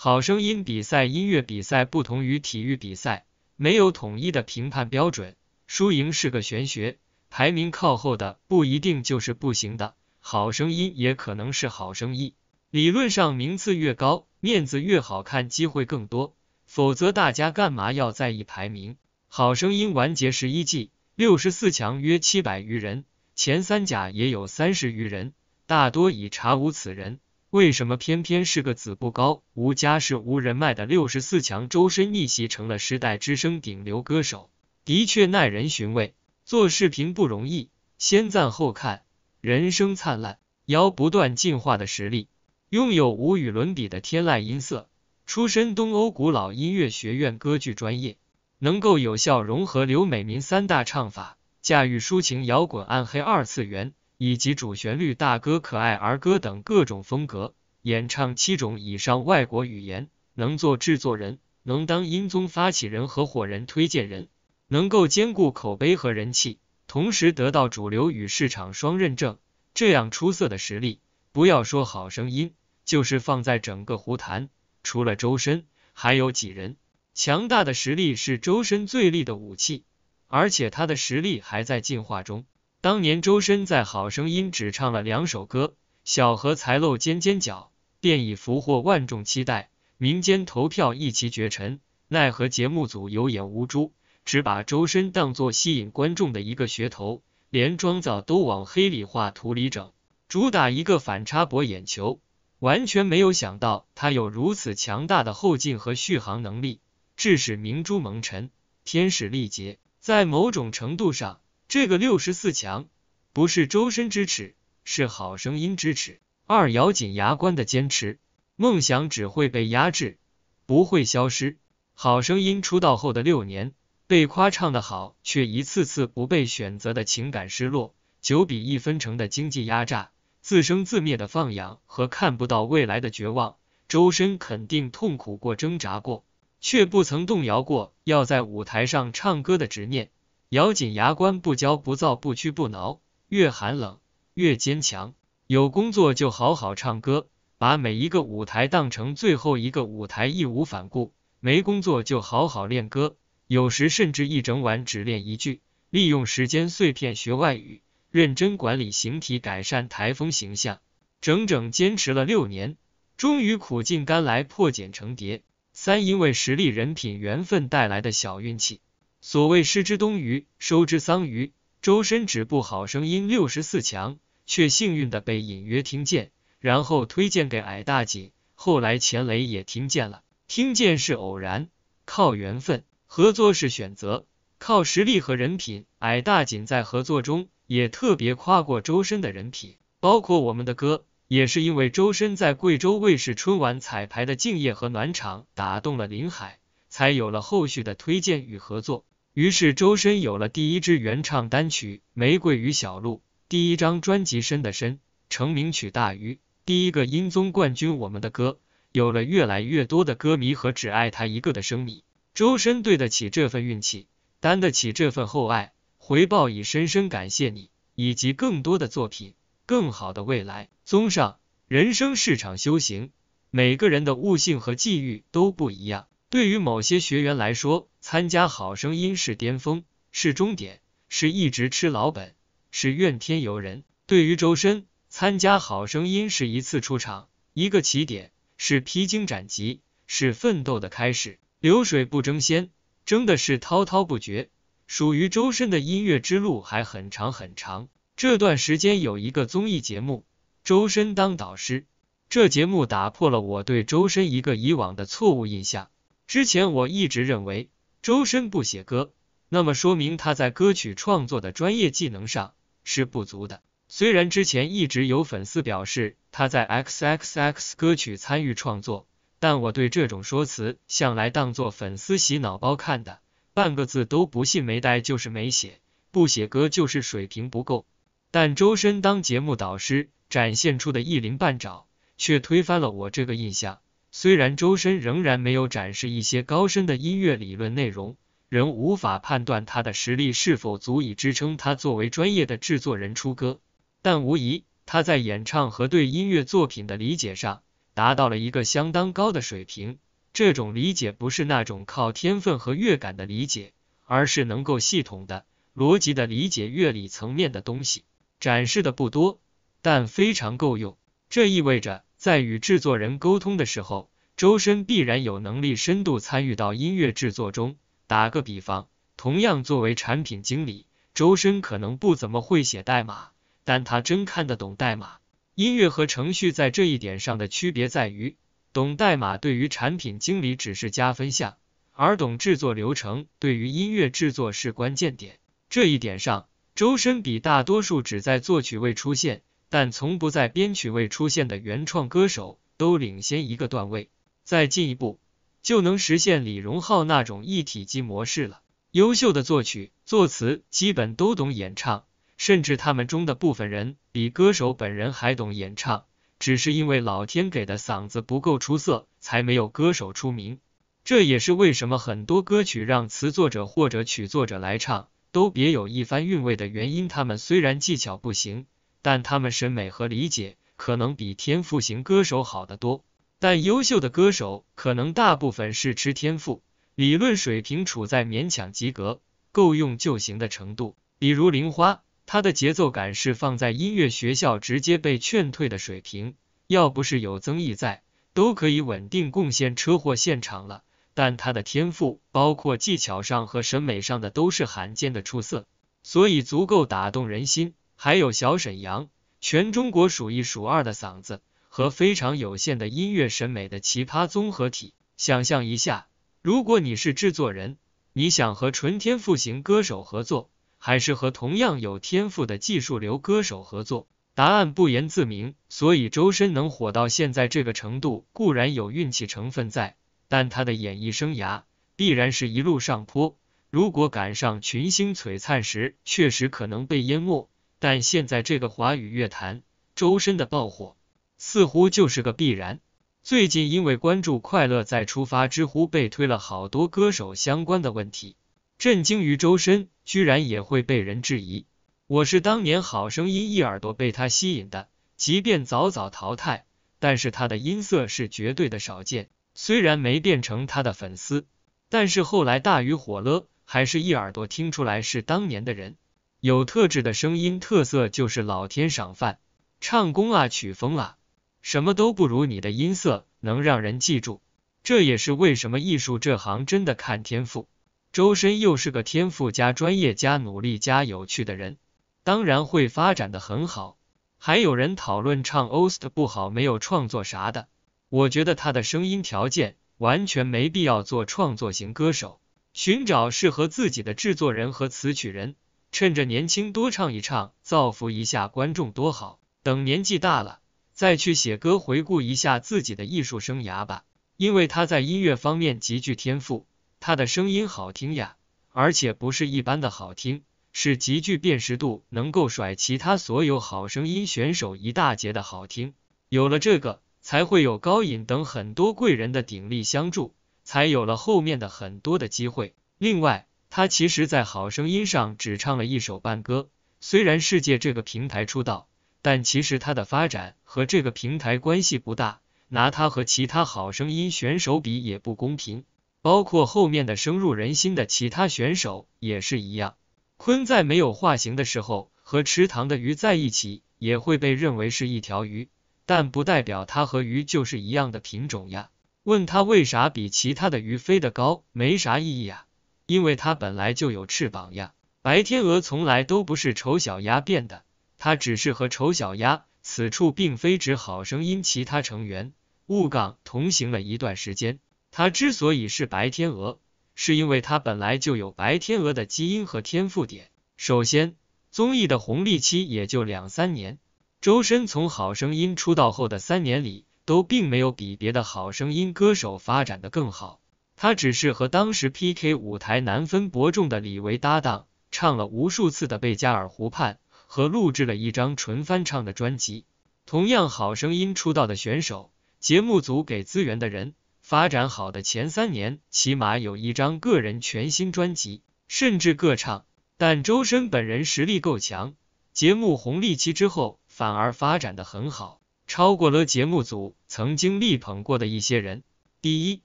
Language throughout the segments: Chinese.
好声音比赛，音乐比赛不同于体育比赛，没有统一的评判标准，输赢是个玄学，排名靠后的不一定就是不行的，好声音也可能是好生意。理论上名次越高，面子越好看，机会更多。否则大家干嘛要在意排名？好声音完结十一季，六十四强约七百余人，前三甲也有三十余人，大多已查无此人。为什么偏偏是个子不高、无家世、无人脉的六十四强周深逆袭成了时代之声顶流歌手？的确耐人寻味。做视频不容易，先赞后看。人生灿烂，要不断进化的实力，拥有无与伦比的天籁音色，出身东欧古老音乐学院歌剧专业，能够有效融合刘美民三大唱法，驾驭抒情、摇滚、暗黑二次元。以及主旋律、大歌、可爱儿歌等各种风格，演唱七种以上外国语言，能做制作人，能当音综发起人、合伙人、推荐人，能够兼顾口碑和人气，同时得到主流与市场双认证，这样出色的实力，不要说好声音，就是放在整个湖潭，除了周深，还有几人？强大的实力是周深最力的武器，而且他的实力还在进化中。当年周深在《好声音》只唱了两首歌，《小荷才露尖尖角》便已俘获万众期待，民间投票一骑绝尘。奈何节目组有眼无珠，只把周深当作吸引观众的一个噱头，连妆造都往黑里画图里整，主打一个反差博眼球。完全没有想到他有如此强大的后劲和续航能力，致使明珠蒙尘，天使力竭。在某种程度上，这个六十四强不是周深之耻，是好声音之耻。二咬紧牙关的坚持，梦想只会被压制，不会消失。好声音出道后的六年，被夸唱的好，却一次次不被选择的情感失落，九比一分成的经济压榨，自生自灭的放养和看不到未来的绝望，周深肯定痛苦过、挣扎过，却不曾动摇过要在舞台上唱歌的执念。咬紧牙关，不骄不躁，不屈不挠，越寒冷越坚强。有工作就好好唱歌，把每一个舞台当成最后一个舞台，义无反顾。没工作就好好练歌，有时甚至一整晚只练一句。利用时间碎片学外语，认真管理形体，改善台风形象。整整坚持了六年，终于苦尽甘来，破茧成蝶。三，因为实力、人品、缘分带来的小运气。所谓失之东隅，收之桑榆。周深止步《好声音》六十四强，却幸运的被隐约听见，然后推荐给矮大姐。后来钱雷也听见了，听见是偶然，靠缘分；合作是选择，靠实力和人品。矮大姐在合作中也特别夸过周深的人品，包括我们的歌，也是因为周深在贵州卫视春晚彩排的敬业和暖场，打动了林海，才有了后续的推荐与合作。于是，周深有了第一支原唱单曲《玫瑰与小鹿》，第一张专辑《深的深》，成名曲《大鱼》，第一个音综冠军《我们的歌》，有了越来越多的歌迷和只爱他一个的生米。周深对得起这份运气，担得起这份厚爱，回报以深深感谢你，以及更多的作品，更好的未来。综上，人生是场修行，每个人的悟性和际遇都不一样。对于某些学员来说，参加《好声音》是巅峰，是终点，是一直吃老本，是怨天尤人。对于周深，参加《好声音》是一次出场，一个起点，是披荆斩棘，是奋斗的开始。流水不争先，争的是滔滔不绝。属于周深的音乐之路还很长很长。这段时间有一个综艺节目，周深当导师，这节目打破了我对周深一个以往的错误印象。之前我一直认为。周深不写歌，那么说明他在歌曲创作的专业技能上是不足的。虽然之前一直有粉丝表示他在 X X X 歌曲参与创作，但我对这种说辞向来当做粉丝洗脑包看的，半个字都不信。没带就是没写，不写歌就是水平不够。但周深当节目导师展现出的一鳞半爪，却推翻了我这个印象。虽然周深仍然没有展示一些高深的音乐理论内容，仍无法判断他的实力是否足以支撑他作为专业的制作人出歌，但无疑他在演唱和对音乐作品的理解上达到了一个相当高的水平。这种理解不是那种靠天分和乐感的理解，而是能够系统的、逻辑的理解乐理层面的东西。展示的不多，但非常够用。这意味着。在与制作人沟通的时候，周深必然有能力深度参与到音乐制作中。打个比方，同样作为产品经理，周深可能不怎么会写代码，但他真看得懂代码。音乐和程序在这一点上的区别在于，懂代码对于产品经理只是加分项，而懂制作流程对于音乐制作是关键点。这一点上，周深比大多数只在作曲位出现。但从不在编曲位出现的原创歌手都领先一个段位，再进一步就能实现李荣浩那种一体机模式了。优秀的作曲、作词基本都懂演唱，甚至他们中的部分人比歌手本人还懂演唱，只是因为老天给的嗓子不够出色，才没有歌手出名。这也是为什么很多歌曲让词作者或者曲作者来唱都别有一番韵味的原因。他们虽然技巧不行。但他们审美和理解可能比天赋型歌手好得多。但优秀的歌手可能大部分是吃天赋，理论水平处在勉强及格、够用就行的程度。比如林花，他的节奏感是放在音乐学校直接被劝退的水平，要不是有曾毅在，都可以稳定贡献车祸现场了。但他的天赋，包括技巧上和审美上的，都是罕见的出色，所以足够打动人心。还有小沈阳，全中国数一数二的嗓子和非常有限的音乐审美的奇葩综合体。想象一下，如果你是制作人，你想和纯天赋型歌手合作，还是和同样有天赋的技术流歌手合作？答案不言自明。所以周深能火到现在这个程度，固然有运气成分在，但他的演艺生涯必然是一路上坡。如果赶上群星璀璨时，确实可能被淹没。但现在这个华语乐坛，周深的爆火似乎就是个必然。最近因为关注《快乐再出发》，知乎被推了好多歌手相关的问题，震惊于周深居然也会被人质疑。我是当年《好声音》一耳朵被他吸引的，即便早早淘汰，但是他的音色是绝对的少见。虽然没变成他的粉丝，但是后来大鱼火了，还是一耳朵听出来是当年的人。有特质的声音特色，就是老天赏饭。唱功啊，曲风啊，什么都不如你的音色能让人记住。这也是为什么艺术这行真的看天赋。周深又是个天赋加专业加努力加有趣的人，当然会发展的很好。还有人讨论唱 OST 不好，没有创作啥的。我觉得他的声音条件完全没必要做创作型歌手，寻找适合自己的制作人和词曲人。趁着年轻多唱一唱，造福一下观众多好。等年纪大了再去写歌，回顾一下自己的艺术生涯吧。因为他在音乐方面极具天赋，他的声音好听呀，而且不是一般的好听，是极具辨识度，能够甩其他所有好声音选手一大截的好听。有了这个，才会有高颖等很多贵人的鼎力相助，才有了后面的很多的机会。另外，他其实，在好声音上只唱了一首半歌。虽然世界这个平台出道，但其实他的发展和这个平台关系不大。拿他和其他好声音选手比也不公平，包括后面的深入人心的其他选手也是一样。鲲在没有化形的时候和池塘的鱼在一起，也会被认为是一条鱼，但不代表他和鱼就是一样的品种呀。问他为啥比其他的鱼飞得高，没啥意义啊。因为它本来就有翅膀呀，白天鹅从来都不是丑小鸭变的，它只是和丑小鸭此处并非指好声音其他成员，物杠同行了一段时间。它之所以是白天鹅，是因为它本来就有白天鹅的基因和天赋点。首先，综艺的红利期也就两三年，周深从好声音出道后的三年里，都并没有比别的好声音歌手发展的更好。他只是和当时 PK 舞台难分伯仲的李维搭档唱了无数次的贝加尔湖畔，和录制了一张纯翻唱的专辑。同样好声音出道的选手，节目组给资源的人，发展好的前三年起码有一张个人全新专辑，甚至各唱。但周深本人实力够强，节目红利期之后反而发展的很好，超过了节目组曾经力捧过的一些人。第一。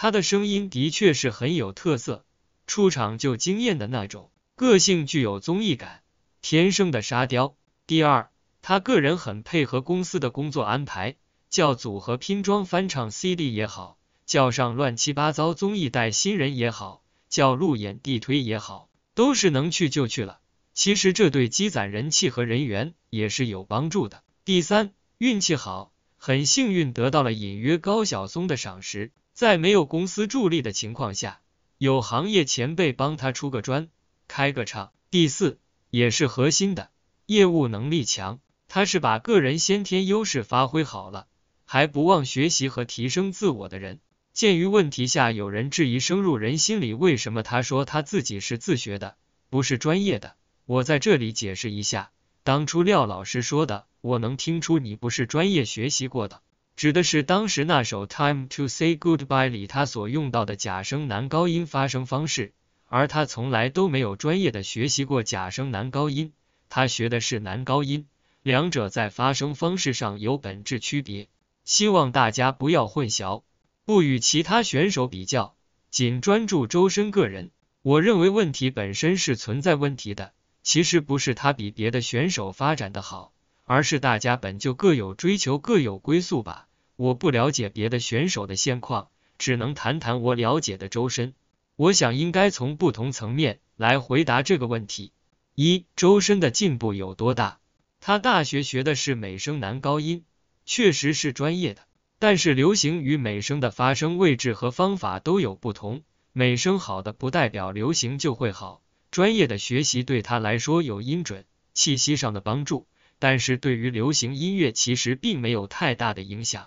他的声音的确是很有特色，出场就惊艳的那种，个性具有综艺感，天生的沙雕。第二，他个人很配合公司的工作安排，叫组合拼装翻唱 CD 也好，叫上乱七八糟综艺带新人也好，叫路演地推也好，都是能去就去了。其实这对积攒人气和人缘也是有帮助的。第三，运气好，很幸运得到了隐约高晓松的赏识。在没有公司助力的情况下，有行业前辈帮他出个砖，开个厂。第四，也是核心的，业务能力强，他是把个人先天优势发挥好了，还不忘学习和提升自我的人。鉴于问题下有人质疑深入人心里，为什么他说他自己是自学的，不是专业的？我在这里解释一下，当初廖老师说的，我能听出你不是专业学习过的。指的是当时那首《Time to Say Goodbye》里他所用到的假声男高音发声方式，而他从来都没有专业的学习过假声男高音，他学的是男高音，两者在发声方式上有本质区别，希望大家不要混淆，不与其他选手比较，仅专注周深个人。我认为问题本身是存在问题的，其实不是他比别的选手发展的好，而是大家本就各有追求，各有归宿吧。我不了解别的选手的现况，只能谈谈我了解的周深。我想应该从不同层面来回答这个问题。一周深的进步有多大？他大学学的是美声男高音，确实是专业的。但是流行与美声的发声位置和方法都有不同，美声好的不代表流行就会好。专业的学习对他来说有音准、气息上的帮助，但是对于流行音乐其实并没有太大的影响。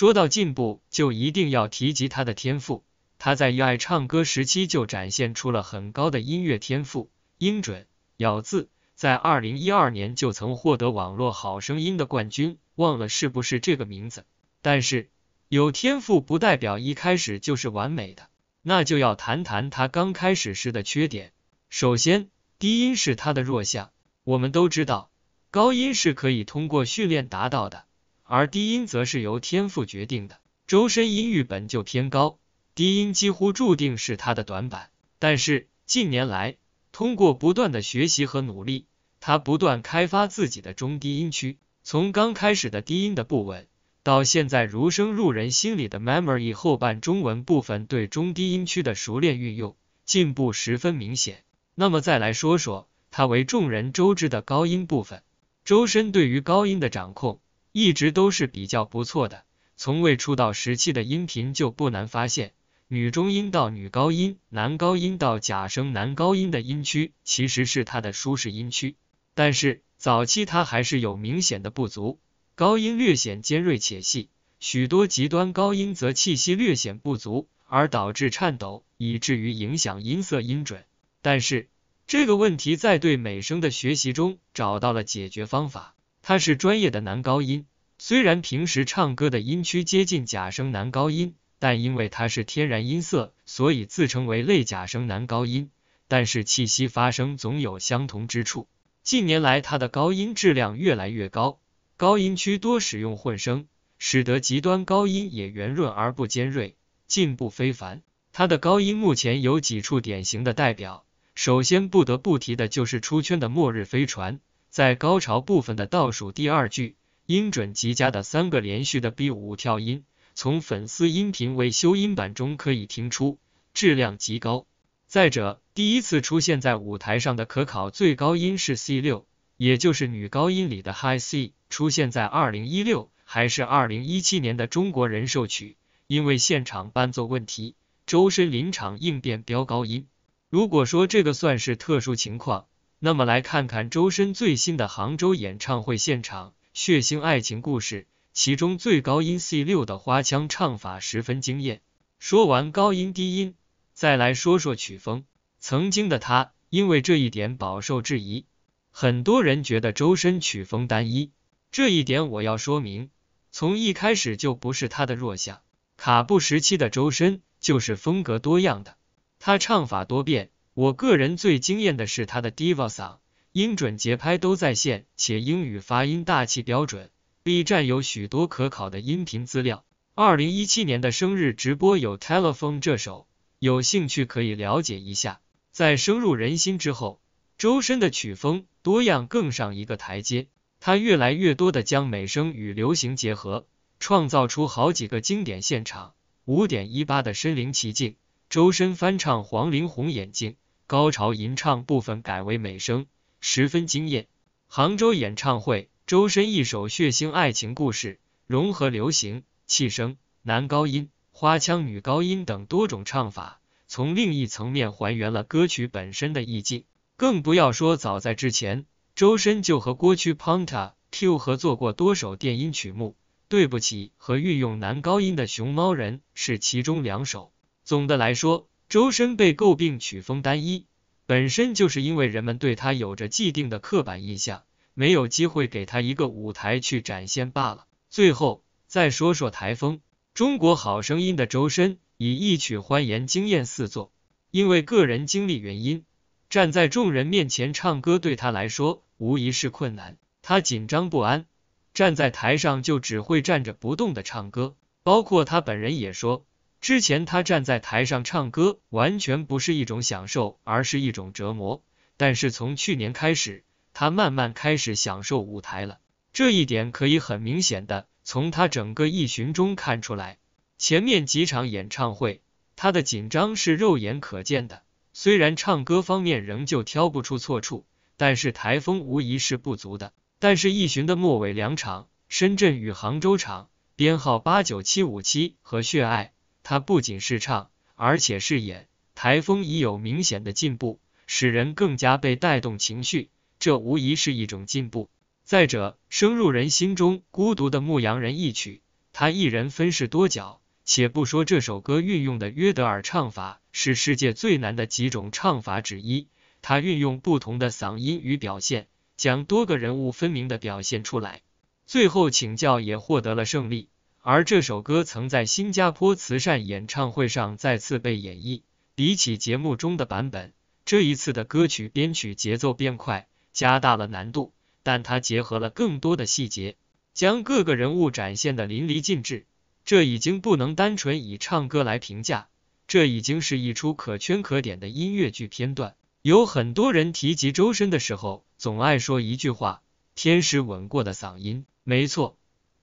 说到进步，就一定要提及他的天赋。他在热爱唱歌时期就展现出了很高的音乐天赋，音准、咬字。在二零一二年就曾获得网络好声音的冠军，忘了是不是这个名字。但是有天赋不代表一开始就是完美的，那就要谈谈他刚开始时的缺点。首先，低音是他的弱项。我们都知道，高音是可以通过训练达到的。而低音则是由天赋决定的，周深音域本就偏高，低音几乎注定是他的短板。但是近年来，通过不断的学习和努力，他不断开发自己的中低音区，从刚开始的低音的不稳，到现在如声入人心里的《Memory》后半中文部分对中低音区的熟练运用，进步十分明显。那么再来说说他为众人周知的高音部分，周深对于高音的掌控。一直都是比较不错的。从未出道时期的音频就不难发现，女中音到女高音，男高音到假声男高音的音区其实是他的舒适音区。但是早期他还是有明显的不足，高音略显尖锐且细，许多极端高音则气息略显不足，而导致颤抖，以至于影响音色音准。但是这个问题在对美声的学习中找到了解决方法。他是专业的男高音，虽然平时唱歌的音区接近假声男高音，但因为他是天然音色，所以自称为类假声男高音。但是气息发声总有相同之处。近年来，他的高音质量越来越高，高音区多使用混声，使得极端高音也圆润而不尖锐，进步非凡。他的高音目前有几处典型的代表，首先不得不提的就是出圈的《末日飞船》。在高潮部分的倒数第二句，音准极佳的三个连续的 B5 跳音，从粉丝音频未修音版中可以听出，质量极高。再者，第一次出现在舞台上的可考最高音是 C6，也就是女高音里的 High C，出现在2016还是2017年的《中国人寿曲》，因为现场伴奏问题，周深临场应变飙高音。如果说这个算是特殊情况。那么来看看周深最新的杭州演唱会现场《血腥爱情故事》，其中最高音 C 六的花腔唱法十分惊艳。说完高音低音，再来说说曲风。曾经的他因为这一点饱受质疑，很多人觉得周深曲风单一。这一点我要说明，从一开始就不是他的弱项。卡布时期的周深就是风格多样的，他唱法多变。我个人最惊艳的是他的 diva 嗓，音准节拍都在线，且英语发音大气标准。B 站有许多可考的音频资料。二零一七年的生日直播有 telephone 这首，有兴趣可以了解一下。在深入人心之后，周深的曲风多样更上一个台阶。他越来越多的将美声与流行结合，创造出好几个经典现场。五点一八的身临其境，周深翻唱黄龄红眼睛。高潮吟唱部分改为美声，十分惊艳。杭州演唱会，周深一首《血腥爱情故事》融合流行、气声、男高音、花腔女高音等多种唱法，从另一层面还原了歌曲本身的意境。更不要说，早在之前，周深就和郭区 Ponta Q 合作过多首电音曲目，《对不起》和运用男高音的《熊猫人》是其中两首。总的来说，周深被诟病曲风单一，本身就是因为人们对他有着既定的刻板印象，没有机会给他一个舞台去展现罢了。最后再说说台风，《中国好声音》的周深以一曲欢颜惊艳四座。因为个人经历原因，站在众人面前唱歌对他来说无疑是困难，他紧张不安，站在台上就只会站着不动的唱歌，包括他本人也说。之前他站在台上唱歌，完全不是一种享受，而是一种折磨。但是从去年开始，他慢慢开始享受舞台了。这一点可以很明显的从他整个一巡中看出来。前面几场演唱会，他的紧张是肉眼可见的。虽然唱歌方面仍旧挑不出错处，但是台风无疑是不足的。但是一巡的末尾两场，深圳与杭州场，编号八九七五七和血爱。他不仅是唱，而且是演。台风已有明显的进步，使人更加被带动情绪，这无疑是一种进步。再者，深入人心中，《孤独的牧羊人》一曲，他一人分饰多角。且不说这首歌运用的约德尔唱法是世界最难的几种唱法之一，他运用不同的嗓音与表现，将多个人物分明的表现出来。最后，请教也获得了胜利。而这首歌曾在新加坡慈善演唱会上再次被演绎。比起节目中的版本，这一次的歌曲编曲节奏变快，加大了难度，但它结合了更多的细节，将各个人物展现的淋漓尽致。这已经不能单纯以唱歌来评价，这已经是一出可圈可点的音乐剧片段。有很多人提及周深的时候，总爱说一句话：“天使吻过的嗓音。”没错。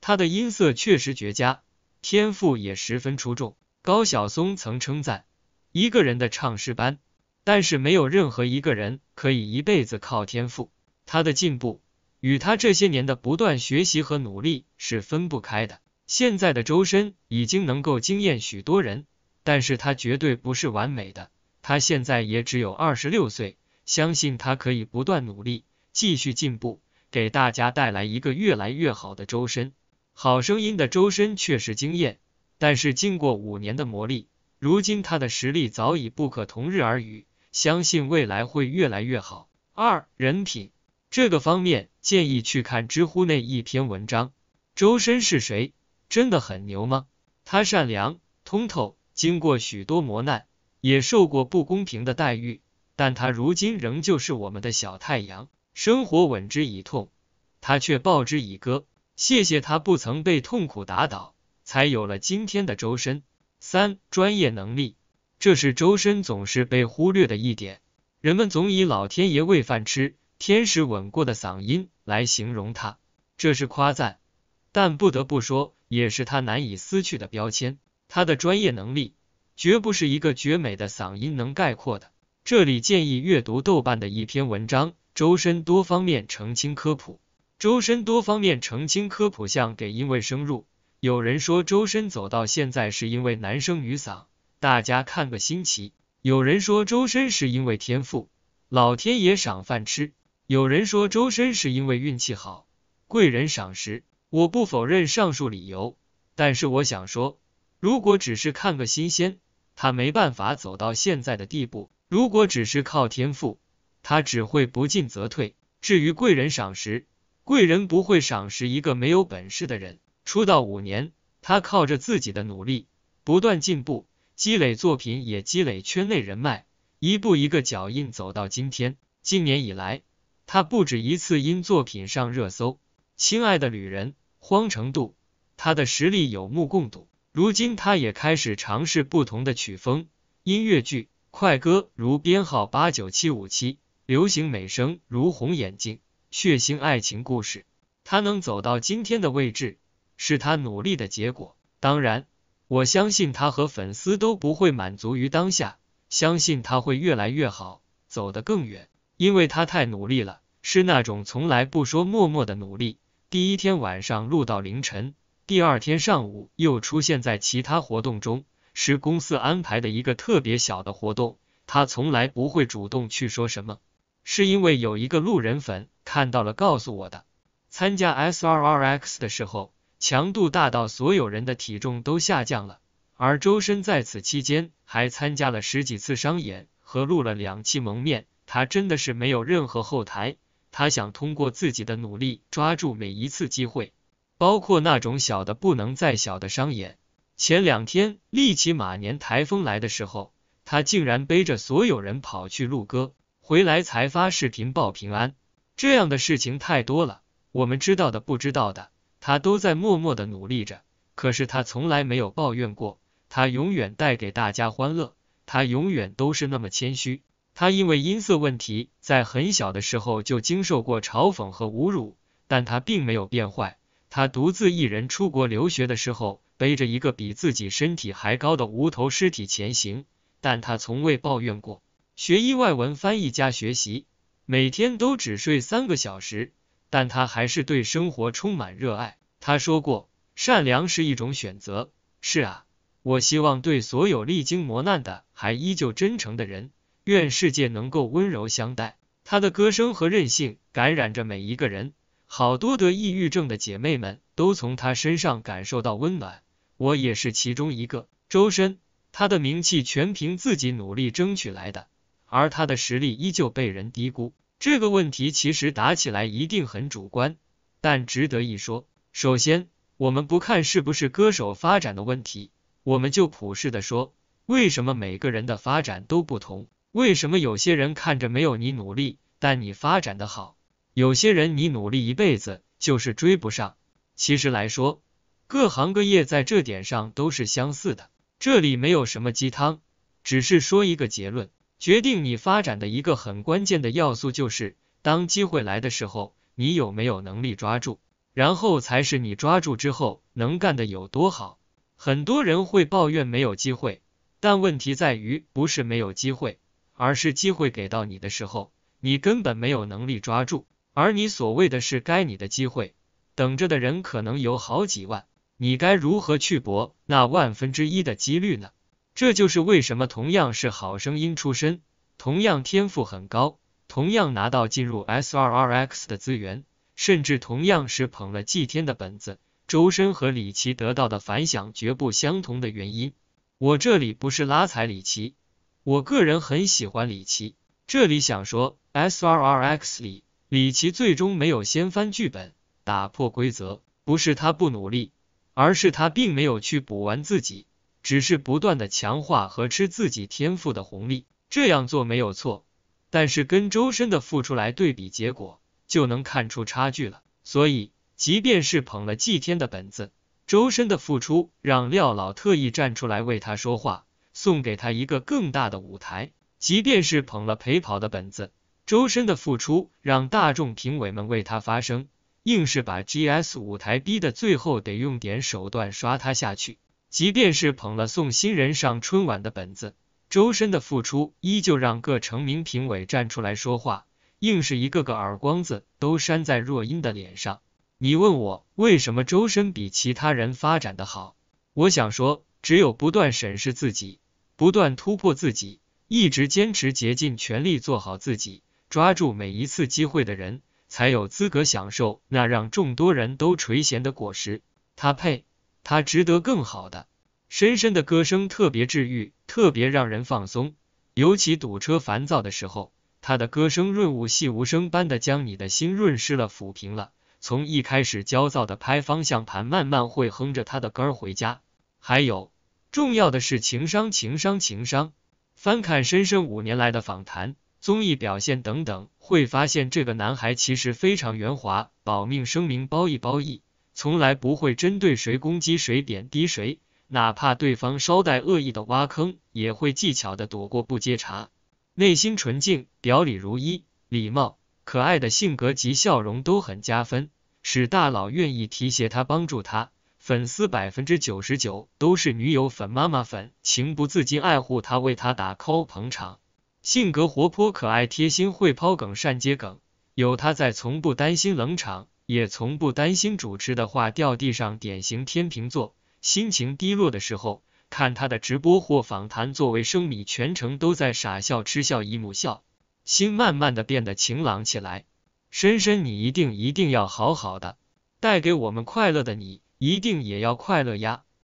他的音色确实绝佳，天赋也十分出众。高晓松曾称赞一个人的唱诗班，但是没有任何一个人可以一辈子靠天赋。他的进步与他这些年的不断学习和努力是分不开的。现在的周深已经能够惊艳许多人，但是他绝对不是完美的。他现在也只有二十六岁，相信他可以不断努力，继续进步，给大家带来一个越来越好的周深。好声音的周深确实惊艳，但是经过五年的磨砺，如今他的实力早已不可同日而语，相信未来会越来越好。二人品这个方面，建议去看知乎内一篇文章。周深是谁？真的很牛吗？他善良、通透，经过许多磨难，也受过不公平的待遇，但他如今仍旧是我们的小太阳。生活稳之以痛，他却报之以歌。谢谢他不曾被痛苦打倒，才有了今天的周深。三、专业能力，这是周深总是被忽略的一点。人们总以老天爷喂饭吃、天使吻过的嗓音来形容他，这是夸赞，但不得不说，也是他难以撕去的标签。他的专业能力绝不是一个绝美的嗓音能概括的。这里建议阅读豆瓣的一篇文章《周深多方面澄清科普》。周深多方面澄清科普，像给因为生入。有人说周深走到现在是因为男声女嗓，大家看个新奇。有人说周深是因为天赋，老天爷赏饭吃。有人说周深是因为运气好，贵人赏识。我不否认上述理由，但是我想说，如果只是看个新鲜，他没办法走到现在的地步；如果只是靠天赋，他只会不进则退。至于贵人赏识，贵人不会赏识一个没有本事的人。出道五年，他靠着自己的努力不断进步，积累作品也积累圈内人脉，一步一个脚印走到今天。今年以来，他不止一次因作品上热搜，《亲爱的旅人》《荒城渡》，他的实力有目共睹。如今，他也开始尝试不同的曲风，音乐剧、快歌如编号八九七五七，流行美声如《红眼睛》。血腥爱情故事，他能走到今天的位置，是他努力的结果。当然，我相信他和粉丝都不会满足于当下，相信他会越来越好，走得更远，因为他太努力了，是那种从来不说默默的努力。第一天晚上录到凌晨，第二天上午又出现在其他活动中，是公司安排的一个特别小的活动，他从来不会主动去说什么。是因为有一个路人粉看到了，告诉我的。参加 S2R X 的时候，强度大到所有人的体重都下降了。而周深在此期间还参加了十几次商演和录了两期蒙面，他真的是没有任何后台。他想通过自己的努力抓住每一次机会，包括那种小的不能再小的商演。前两天立起马年台风来的时候，他竟然背着所有人跑去录歌。回来才发视频报平安，这样的事情太多了。我们知道的不知道的，他都在默默的努力着。可是他从来没有抱怨过，他永远带给大家欢乐，他永远都是那么谦虚。他因为音色问题，在很小的时候就经受过嘲讽和侮辱，但他并没有变坏。他独自一人出国留学的时候，背着一个比自己身体还高的无头尸体前行，但他从未抱怨过。学医、外文翻译家学习，每天都只睡三个小时，但他还是对生活充满热爱。他说过，善良是一种选择。是啊，我希望对所有历经磨难的还依旧真诚的人，愿世界能够温柔相待。他的歌声和任性感染着每一个人，好多得抑郁症的姐妹们都从他身上感受到温暖，我也是其中一个。周深，他的名气全凭自己努力争取来的。而他的实力依旧被人低估，这个问题其实打起来一定很主观，但值得一说。首先，我们不看是不是歌手发展的问题，我们就普世的说，为什么每个人的发展都不同？为什么有些人看着没有你努力，但你发展的好？有些人你努力一辈子就是追不上？其实来说，各行各业在这点上都是相似的，这里没有什么鸡汤，只是说一个结论。决定你发展的一个很关键的要素，就是当机会来的时候，你有没有能力抓住，然后才是你抓住之后能干的有多好。很多人会抱怨没有机会，但问题在于不是没有机会，而是机会给到你的时候，你根本没有能力抓住。而你所谓的是该你的机会，等着的人可能有好几万，你该如何去搏那万分之一的几率呢？这就是为什么同样是好声音出身，同样天赋很高，同样拿到进入 S2R X 的资源，甚至同样是捧了祭天的本子，周深和李琦得到的反响绝不相同的原因。我这里不是拉踩李琦，我个人很喜欢李琦。这里想说 S2R X 里，李琦最终没有掀翻剧本，打破规则，不是他不努力，而是他并没有去补完自己。只是不断的强化和吃自己天赋的红利，这样做没有错，但是跟周深的付出来对比，结果就能看出差距了。所以，即便是捧了祭天的本子，周深的付出让廖老特意站出来为他说话，送给他一个更大的舞台；即便是捧了陪跑的本子，周深的付出让大众评委们为他发声，硬是把 GS 舞台逼得最后得用点手段刷他下去。即便是捧了送新人上春晚的本子，周深的付出依旧让各成名评委站出来说话，硬是一个个耳光子都扇在若英的脸上。你问我为什么周深比其他人发展的好？我想说，只有不断审视自己，不断突破自己，一直坚持竭尽全力做好自己，抓住每一次机会的人，才有资格享受那让众多人都垂涎的果实。他配。他值得更好的。深深的歌声特别治愈，特别让人放松，尤其堵车烦躁的时候，他的歌声润物细无声般的将你的心润湿了、抚平了。从一开始焦躁的拍方向盘，慢慢会哼着他的歌儿回家。还有，重要的是情商、情商、情商。翻看深深五年来的访谈、综艺表现等等，会发现这个男孩其实非常圆滑，保命声明包一包一。从来不会针对谁攻击谁、贬低谁，哪怕对方稍带恶意的挖坑，也会技巧的躲过不接茬。内心纯净，表里如一，礼貌、可爱的性格及笑容都很加分，使大佬愿意提携他、帮助他。粉丝百分之九十九都是女友粉、妈妈粉，情不自禁爱护他、为他打 call 捧场。性格活泼可爱、贴心，会抛梗、善接梗，有他在，从不担心冷场。也从不担心主持的话掉地上。典型天秤座，心情低落的时候，看他的直播或访谈作为生米，全程都在傻笑、痴笑、姨母笑，心慢慢的变得晴朗起来。深深，你一定一定要好好的，带给我们快乐的你，一定也要快乐呀。